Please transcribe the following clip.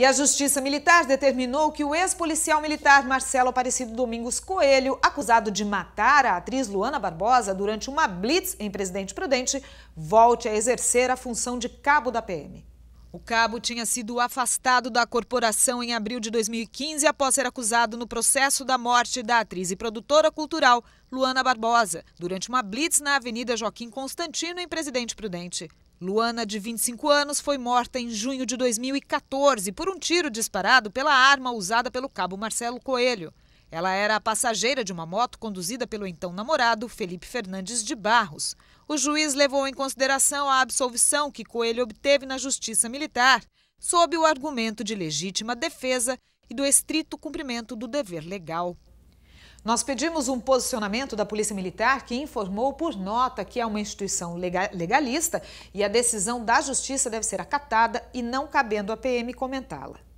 E a Justiça Militar determinou que o ex-policial militar Marcelo Aparecido Domingos Coelho, acusado de matar a atriz Luana Barbosa durante uma blitz em Presidente Prudente, volte a exercer a função de cabo da PM. O cabo tinha sido afastado da corporação em abril de 2015 após ser acusado no processo da morte da atriz e produtora cultural Luana Barbosa, durante uma blitz na Avenida Joaquim Constantino, em Presidente Prudente. Luana, de 25 anos, foi morta em junho de 2014 por um tiro disparado pela arma usada pelo cabo Marcelo Coelho. Ela era a passageira de uma moto conduzida pelo então namorado Felipe Fernandes de Barros. O juiz levou em consideração a absolvição que Coelho obteve na Justiça Militar, sob o argumento de legítima defesa e do estrito cumprimento do dever legal. Nós pedimos um posicionamento da Polícia Militar, que informou por nota que é uma instituição legalista e a decisão da Justiça deve ser acatada e não cabendo à PM comentá-la.